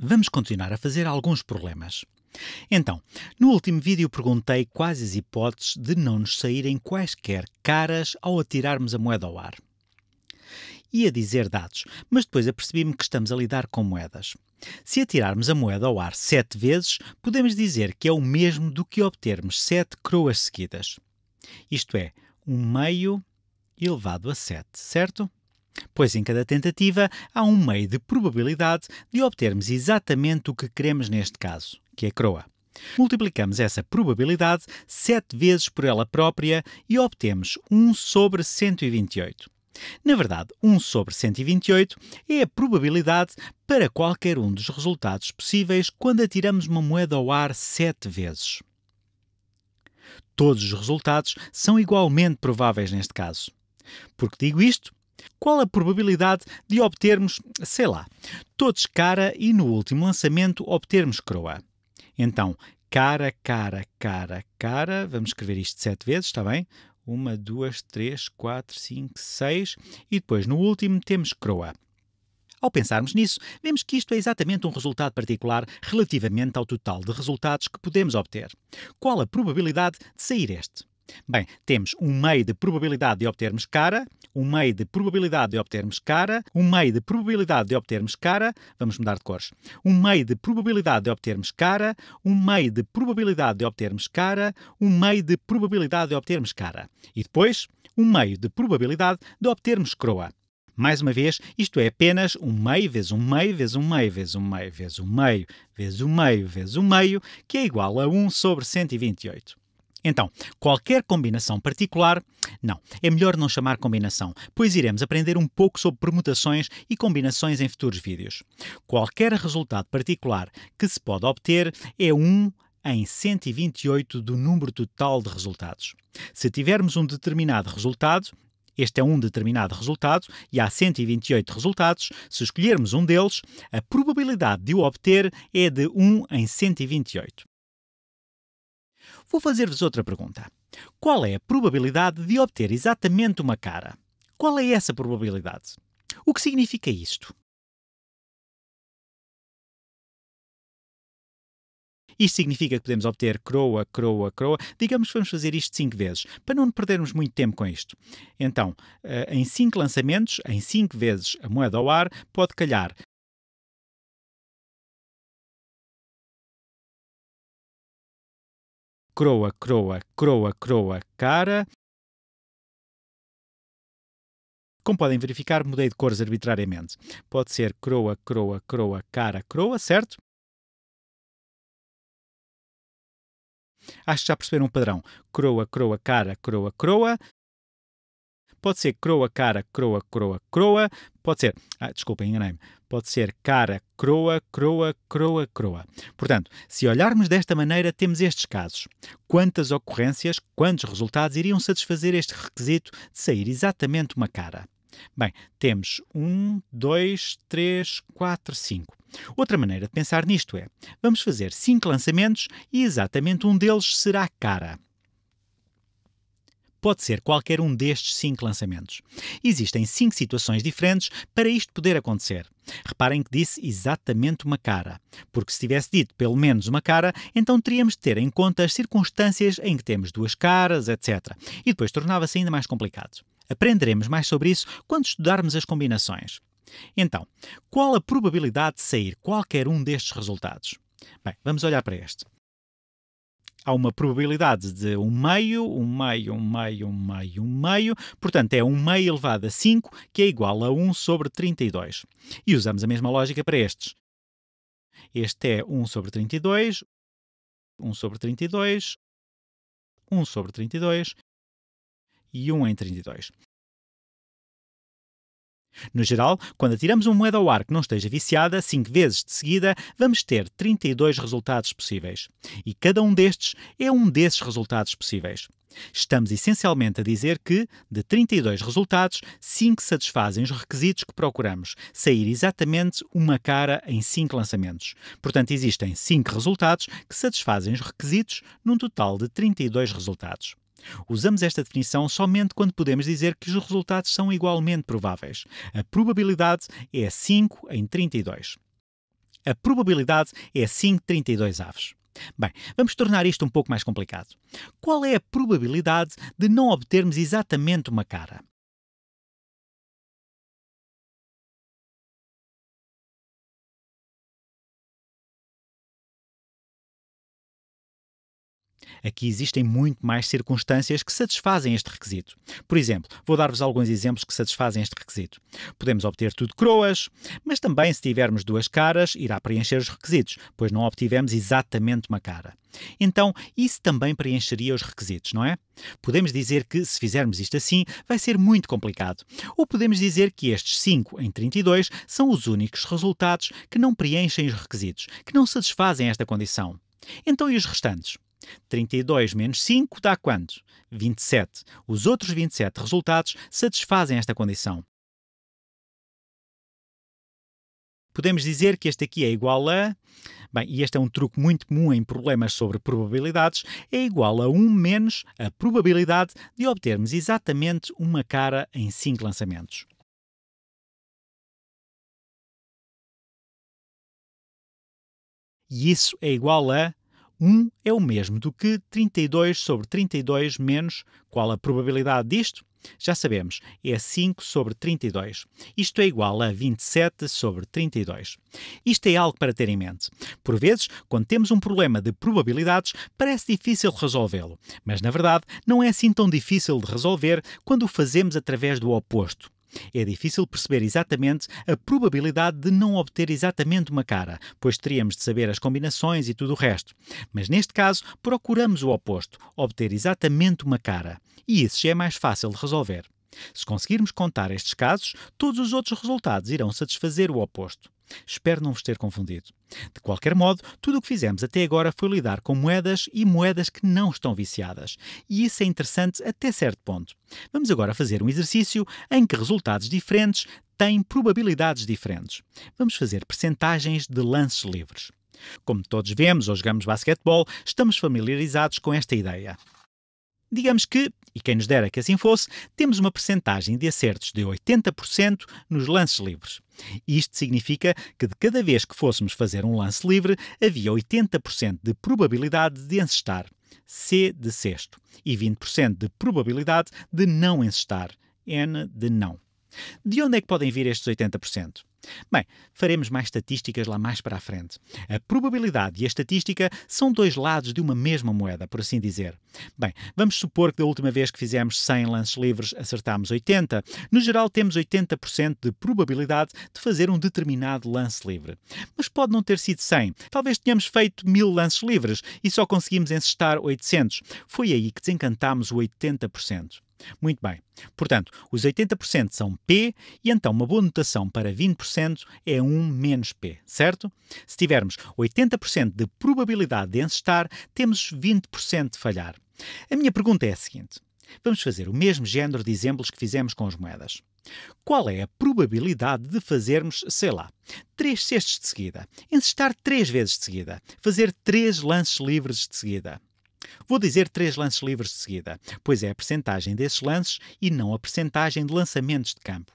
vamos continuar a fazer alguns problemas. Então, no último vídeo perguntei quais as hipóteses de não nos saírem quaisquer caras ao atirarmos a moeda ao ar. Ia dizer dados, mas depois apercebi-me que estamos a lidar com moedas. Se atirarmos a moeda ao ar sete vezes, podemos dizer que é o mesmo do que obtermos sete croas seguidas. Isto é, um meio elevado a 7, certo? pois em cada tentativa há um meio de probabilidade de obtermos exatamente o que queremos neste caso, que é croa. Multiplicamos essa probabilidade 7 vezes por ela própria e obtemos 1 sobre 128. Na verdade, 1 sobre 128 é a probabilidade para qualquer um dos resultados possíveis quando atiramos uma moeda ao ar 7 vezes. Todos os resultados são igualmente prováveis neste caso. Por que digo isto? Qual a probabilidade de obtermos, sei lá, todos cara e no último lançamento obtermos croa? Então, cara, cara, cara, cara, vamos escrever isto sete vezes, está bem? Uma, duas, três, quatro, cinco, seis. E depois, no último, temos croa. Ao pensarmos nisso, vemos que isto é exatamente um resultado particular relativamente ao total de resultados que podemos obter. Qual a probabilidade de sair este? Bem, temos um meio de probabilidade de obtermos cara, um meio de probabilidade de obtermos cara, um meio de probabilidade de obtermos cara, vamos mudar de cores, um meio de probabilidade de obtermos cara, um meio de probabilidade de obtermos cara, um meio de probabilidade de obtermos cara. E depois, um meio de probabilidade de obtermos croa. Mais uma vez, isto é apenas um meio vezes um meio vezes um meio vezes um meio vezes um meio vezes um meio vezes um meio, que é igual a 1 sobre 128. Então, qualquer combinação particular, não, é melhor não chamar combinação, pois iremos aprender um pouco sobre permutações e combinações em futuros vídeos. Qualquer resultado particular que se pode obter é 1 em 128 do número total de resultados. Se tivermos um determinado resultado, este é um determinado resultado e há 128 resultados. Se escolhermos um deles, a probabilidade de o obter é de 1 em 128. Vou fazer-vos outra pergunta. Qual é a probabilidade de obter exatamente uma cara? Qual é essa probabilidade? O que significa isto? Isto significa que podemos obter croa, croa, croa. Digamos que vamos fazer isto 5 vezes, para não perdermos muito tempo com isto. Então, eh, em 5 lançamentos, em 5 vezes a moeda ao ar, pode calhar croa, croa, croa, croa, cara. Como podem verificar, mudei de cores arbitrariamente. Pode ser croa, croa, croa, cara, croa, certo? Acho que já perceberam um padrão. Croa, croa, cara, croa, croa. Pode ser croa, cara, croa, croa, croa. Pode ser. Ah, desculpem, enganei-me pode ser cara, croa, croa, croa, croa. Portanto, se olharmos desta maneira, temos estes casos. Quantas ocorrências, quantos resultados iriam satisfazer este requisito de sair exatamente uma cara? Bem, temos 1, 2, 3, 4, 5. Outra maneira de pensar nisto é: vamos fazer 5 lançamentos e exatamente um deles será cara pode ser qualquer um destes cinco lançamentos. Existem cinco situações diferentes para isto poder acontecer. Reparem que disse exatamente uma cara, porque se tivesse dito pelo menos uma cara, então teríamos de ter em conta as circunstâncias em que temos duas caras, etc. E depois tornava-se ainda mais complicado. Aprenderemos mais sobre isso quando estudarmos as combinações. Então, qual a probabilidade de sair qualquer um destes resultados? Bem, vamos olhar para este há uma probabilidade de um meio, um meio, um meio, um meio, um meio, portanto é um meio elevado a 5, que é igual a 1 sobre 32. E usamos a mesma lógica para estes. Este é 1 sobre 32, 1 sobre 32, 1 sobre 32 e 1 em 32. No geral, quando atiramos uma moeda ao ar que não esteja viciada, 5 vezes de seguida, vamos ter 32 resultados possíveis. E cada um destes é um desses resultados possíveis. Estamos essencialmente a dizer que, de 32 resultados, 5 satisfazem os requisitos que procuramos, sair exatamente uma cara em 5 lançamentos. Portanto, existem 5 resultados que satisfazem os requisitos num total de 32 resultados. Usamos esta definição somente quando podemos dizer que os resultados são igualmente prováveis. A probabilidade é 5 em 32. A probabilidade é 5 32 aves. Bem, vamos tornar isto um pouco mais complicado. Qual é a probabilidade de não obtermos exatamente uma cara? Aqui existem muito mais circunstâncias que satisfazem este requisito. Por exemplo, vou dar-vos alguns exemplos que satisfazem este requisito. Podemos obter tudo croas, mas também se tivermos duas caras, irá preencher os requisitos, pois não obtivemos exatamente uma cara. Então, isso também preencheria os requisitos, não é? Podemos dizer que, se fizermos isto assim, vai ser muito complicado. Ou podemos dizer que estes 5 em 32 são os únicos resultados que não preenchem os requisitos, que não satisfazem esta condição. Então, e os restantes? 32 menos 5 dá quanto? 27. Os outros 27 resultados satisfazem esta condição. Podemos dizer que este aqui é igual a. Bem, e este é um truque muito comum em problemas sobre probabilidades, é igual a 1 menos a probabilidade de obtermos exatamente uma cara em 5 lançamentos. E isso é igual a 1 é o mesmo do que 32 sobre 32 menos qual a probabilidade disto? Já sabemos, é 5 sobre 32. Isto é igual a 27 sobre 32. Isto é algo para ter em mente. Por vezes, quando temos um problema de probabilidades, parece difícil resolvê-lo, mas na verdade não é assim tão difícil de resolver quando o fazemos através do oposto. É difícil perceber exatamente a probabilidade de não obter exatamente uma cara, pois teríamos de saber as combinações e tudo o resto. Mas neste caso, procuramos o oposto, obter exatamente uma cara. E isso já é mais fácil de resolver. Se conseguirmos contar estes casos, todos os outros resultados irão satisfazer o oposto. Espero não vos ter confundido. De qualquer modo, tudo o que fizemos até agora foi lidar com moedas e moedas que não estão viciadas. E isso é interessante até certo ponto. Vamos agora fazer um exercício em que resultados diferentes têm probabilidades diferentes. Vamos fazer percentagens de lances livres. Como todos vemos ou jogamos basquetebol, estamos familiarizados com esta ideia. Digamos que, e quem nos dera que assim fosse, temos uma percentagem de acertos de 80% nos lances livres. Isto significa que de cada vez que fôssemos fazer um lance livre, havia 80% de probabilidade de encestar, C de sexto, e 20% de probabilidade de não encestar, N de não. De onde é que podem vir estes 80%? Bem, faremos mais estatísticas lá mais para a frente. A probabilidade e a estatística são dois lados de uma mesma moeda, por assim dizer. Bem, vamos supor que da última vez que fizemos 100 lances livres acertámos 80. No geral, temos 80% de probabilidade de fazer um determinado lance livre. Mas pode não ter sido 100. Talvez tenhamos feito 1000 lances livres e só conseguimos encestar 800. Foi aí que desencantámos o 80%. Muito bem. Portanto, os 80% são P e então uma boa notação para 20% é 1 menos P, certo? Se tivermos 80% de probabilidade de encestar, temos 20% de falhar. A minha pergunta é a seguinte: vamos fazer o mesmo género de exemplos que fizemos com as moedas. Qual é a probabilidade de fazermos, sei lá, 3 cestos de seguida, encestar 3 vezes de seguida, fazer 3 lances livres de seguida? Vou dizer três lances livres de seguida, pois é a percentagem desses lances e não a percentagem de lançamentos de campo.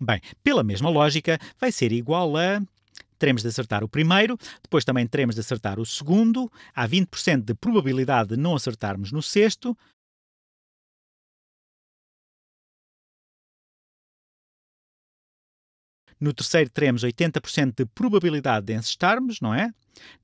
Bem, pela mesma lógica, vai ser igual a. Teremos de acertar o primeiro, depois também teremos de acertar o segundo, há 20% de probabilidade de não acertarmos no sexto, No terceiro teremos 80% de probabilidade de encestarmos, não é?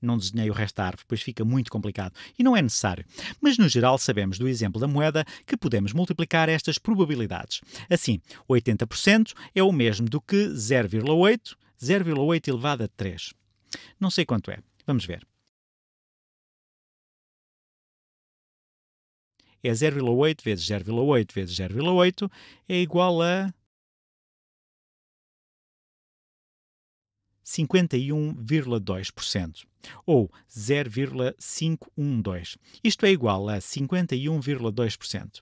Não desenhei o resto da árvore, pois fica muito complicado e não é necessário. Mas no geral sabemos do exemplo da moeda que podemos multiplicar estas probabilidades. Assim, 80% é o mesmo do que 0,8, 0,8 elevado a 3. Não sei quanto é. Vamos ver. É 0,8 vezes 0,8 vezes 0,8 é igual a 51,2%, ou 0,512. Isto é igual a 51,2%.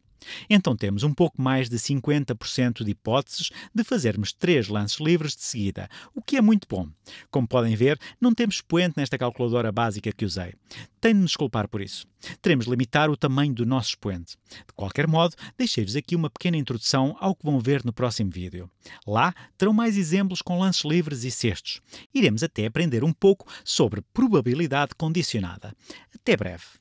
Então temos um pouco mais de 50% de hipóteses de fazermos três lances livres de seguida, o que é muito bom. Como podem ver, não temos expoente nesta calculadora básica que usei. Tenho de me desculpar por isso. Teremos de limitar o tamanho do nosso expoente. De qualquer modo, deixei-vos aqui uma pequena introdução ao que vão ver no próximo vídeo. Lá terão mais exemplos com lances livres e cestos. Iremos até aprender um pouco sobre probabilidade condicionada. Até breve!